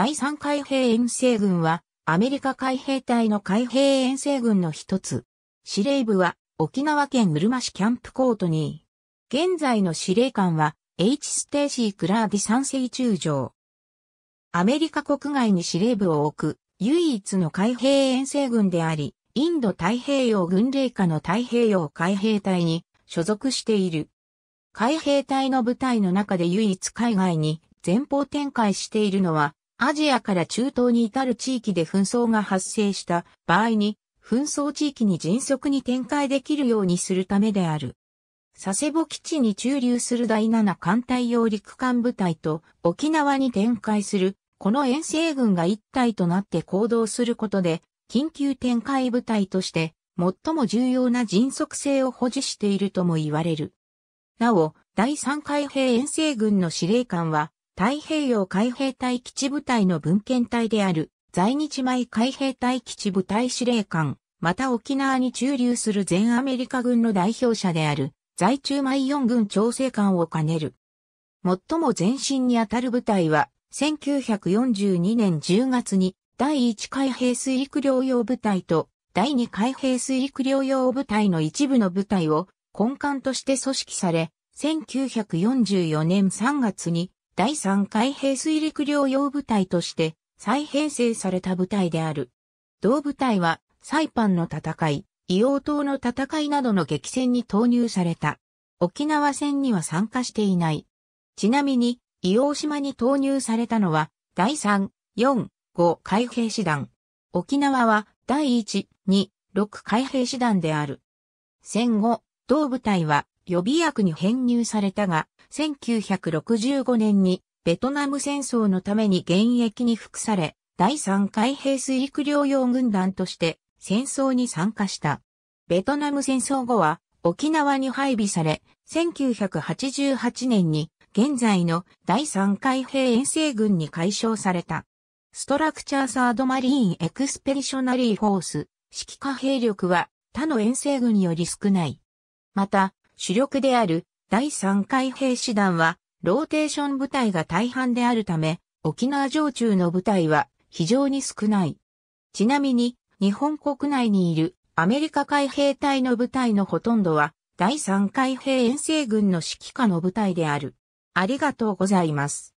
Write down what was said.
第3海兵遠征軍は、アメリカ海兵隊の海兵遠征軍の一つ。司令部は、沖縄県うるま市キャンプコートに、現在の司令官は、H. ステーシー・クラーディ3世中将。アメリカ国外に司令部を置く、唯一の海兵遠征軍であり、インド太平洋軍令下の太平洋海兵隊に所属している。海兵隊の部隊の中で唯一海外に前方展開しているのはアジアから中東に至る地域で紛争が発生した場合に、紛争地域に迅速に展開できるようにするためである。佐世保基地に駐留する第7艦隊用陸艦部隊と沖縄に展開する、この遠征軍が一体となって行動することで、緊急展開部隊として最も重要な迅速性を保持しているとも言われる。なお、第3海兵遠征軍の司令官は、太平洋海兵隊基地部隊の文献隊である在日米海兵隊基地部隊司令官、また沖縄に駐留する全アメリカ軍の代表者である在中米四軍調整官を兼ねる。最も前身にあたる部隊は1942年10月に第1海兵水陸両用部隊と第2海兵水陸両用部隊の一部の部隊を根幹として組織され、1944年3月に第3海兵水陸両用部隊として再編成された部隊である。同部隊はサイパンの戦い、硫黄島の戦いなどの激戦に投入された。沖縄戦には参加していない。ちなみに、硫黄島に投入されたのは、第3、4、5海兵師団。沖縄は、第1、2、6海兵師団である。戦後、同部隊は、予備役に編入されたが、1965年にベトナム戦争のために現役に服され、第3海兵水陸両用軍団として戦争に参加した。ベトナム戦争後は沖縄に配備され、1988年に現在の第3海兵遠征軍に解消された。ストラクチャーサードマリーンエクスペリショナリーフォース、指揮下兵力は他の遠征軍より少ない。また、主力である第3海兵師団は、ローテーション部隊が大半であるため、沖縄常駐の部隊は非常に少ない。ちなみに、日本国内にいるアメリカ海兵隊の部隊のほとんどは、第3海兵遠征軍の指揮下の部隊である。ありがとうございます。